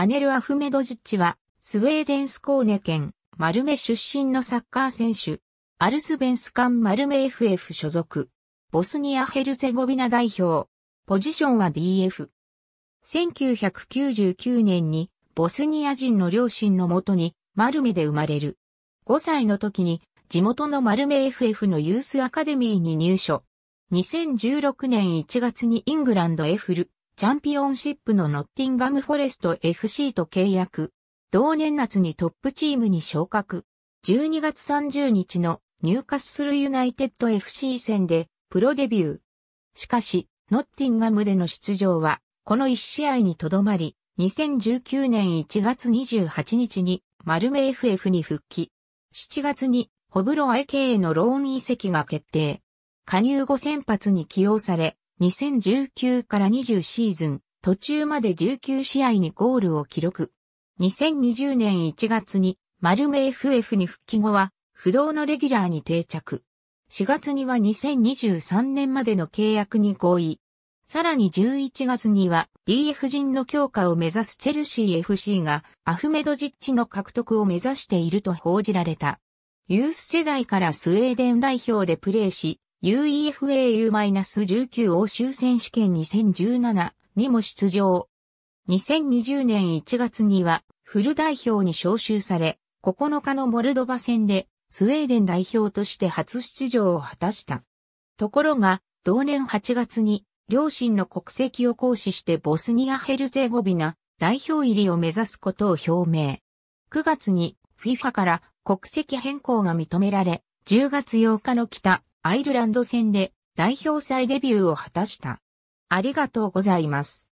アネル・アフメドジッチは、スウェーデンスコーネ県、マルメ出身のサッカー選手、アルスベンスカン・マルメ FF 所属、ボスニア・ヘルゼゴビナ代表、ポジションは DF。1999年に、ボスニア人の両親のもとに、マルメで生まれる。5歳の時に、地元のマルメ FF のユースアカデミーに入所。2016年1月にイングランドへフル。チャンピオンシップのノッティンガムフォレスト FC と契約。同年夏にトップチームに昇格。12月30日のニューカッスルユナイテッド FC 戦でプロデビュー。しかし、ノッティンガムでの出場は、この1試合にとどまり、2019年1月28日にマルメ FF に復帰。7月にホブロ IK へのローン移籍が決定。加入後先発に起用され、2019から20シーズン、途中まで19試合にゴールを記録。2020年1月に、マルメ FF に復帰後は、不動のレギュラーに定着。4月には2023年までの契約に合意。さらに11月には DF 陣の強化を目指すチェルシー FC がアフメドジッチの獲得を目指していると報じられた。ユース世代からスウェーデン代表でプレーし、UEFA U-19 欧州選手権2017にも出場。2020年1月にはフル代表に招集され、9日のモルドバ戦でスウェーデン代表として初出場を果たした。ところが、同年8月に両親の国籍を行使してボスニア・ヘルゼゴビナ代表入りを目指すことを表明。9月に FIFA から国籍変更が認められ、10月8日の北アイルランド戦で代表祭デビューを果たした。ありがとうございます。